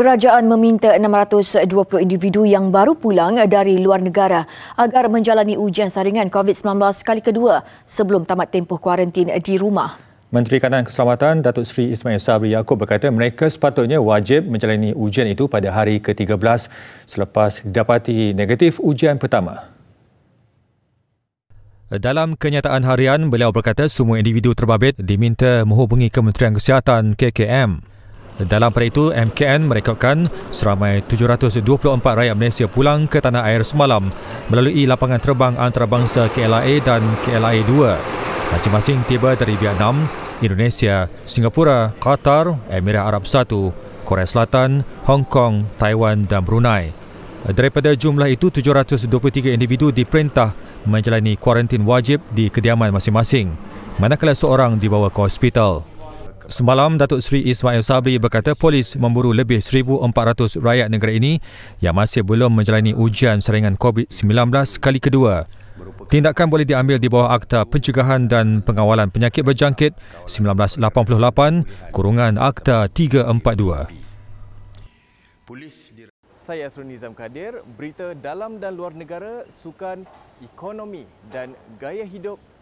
Kerajaan meminta 620 individu yang baru pulang dari luar negara agar menjalani ujian saringan COVID-19 kali kedua sebelum tamat tempoh kuarantin di rumah. Menteri Kanan Keselamatan Datuk Seri Ismail Sabri Yaakob berkata mereka sepatutnya wajib menjalani ujian itu pada hari ke-13 selepas dapati negatif ujian pertama. Dalam kenyataan harian, beliau berkata semua individu terbabit diminta menghubungi Kementerian Kesihatan KKM. Dalam pada itu, MKN merekodkan seramai 724 rakyat Malaysia pulang ke tanah air semalam melalui lapangan terbang antarabangsa KLIA dan KLIA 2. Masing-masing tiba dari Vietnam, Indonesia, Singapura, Qatar, Emirat Arab Satu, Korea Selatan, Hong Kong, Taiwan dan Brunei. Daripada jumlah itu, 723 individu diperintah menjalani kuarantin wajib di kediaman masing-masing, manakala seorang dibawa ke hospital. Semalam, Datuk Seri Ismail Sabri berkata polis memburu lebih 1,400 rakyat negara ini yang masih belum menjalani ujian seringan COVID-19 kali kedua. Tindakan boleh diambil di bawah Akta Pencegahan dan Pengawalan Penyakit Berjangkit 1988, kurungan Akta 342. Saya Asrul Nizam Kadir, berita dalam dan luar negara, sukan, ekonomi dan gaya hidup